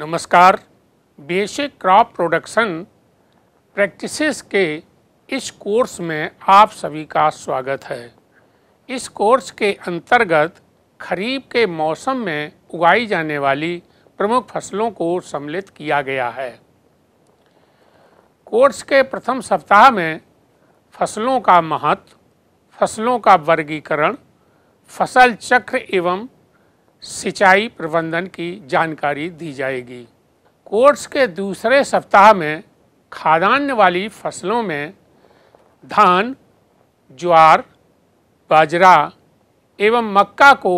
नमस्कार basic crop production practices के इस कोर्स में आप सभी का स्वागत है इस कोर्स के अंतर्गत खरीफ के मौसम में उगाई जाने वाली प्रमुख फसलों को सम्मिलित किया गया है कोर्स के प्रथम सप्ताह में फसलों का महत्व फसलों का वर्गीकरण फसल चक्र एवं सिंचाई प्रबंधन की जानकारी दी जाएगी कोर्स के दूसरे सप्ताह में खाद्यान्न वाली फसलों में धान ज्वार बाजरा एवं मक्का को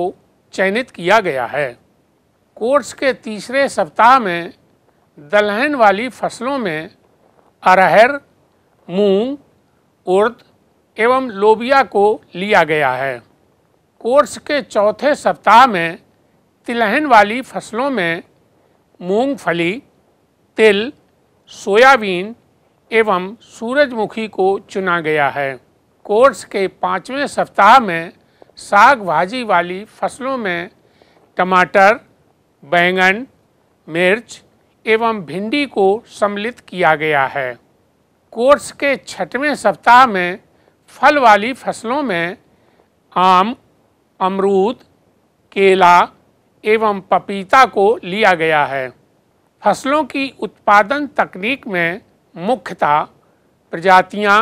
चयनित किया गया है कोर्स के तीसरे सप्ताह में दलहन वाली फसलों में अरहर मूंग, उर्द एवं लोबिया को लिया गया है कोर्स के चौथे सप्ताह में तिलहन वाली फसलों में मूंगफली, तिल सोयाबीन एवं सूरजमुखी को चुना गया है कोर्स के पाँचवें सप्ताह में साग भाजी वाली फसलों में टमाटर बैंगन मिर्च एवं भिंडी को सम्मिलित किया गया है कोर्स के छठवें सप्ताह में फल वाली फसलों में आम अमरूद केला एवं पपीता को लिया गया है फसलों की उत्पादन तकनीक में मुख्यतः प्रजातियां,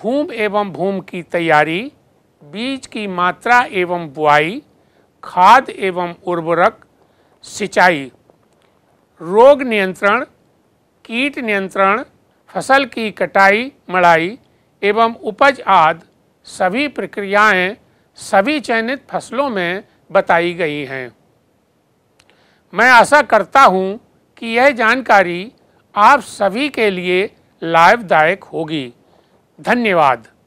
भूम एवं भूम की तैयारी बीज की मात्रा एवं बुआई खाद एवं उर्वरक सिंचाई रोग नियंत्रण कीट नियंत्रण फसल की कटाई मड़ाई एवं उपज आदि सभी प्रक्रियाएं सभी चयनित फसलों में बताई गई हैं मैं आशा करता हूँ कि यह जानकारी आप सभी के लिए लाभदायक होगी धन्यवाद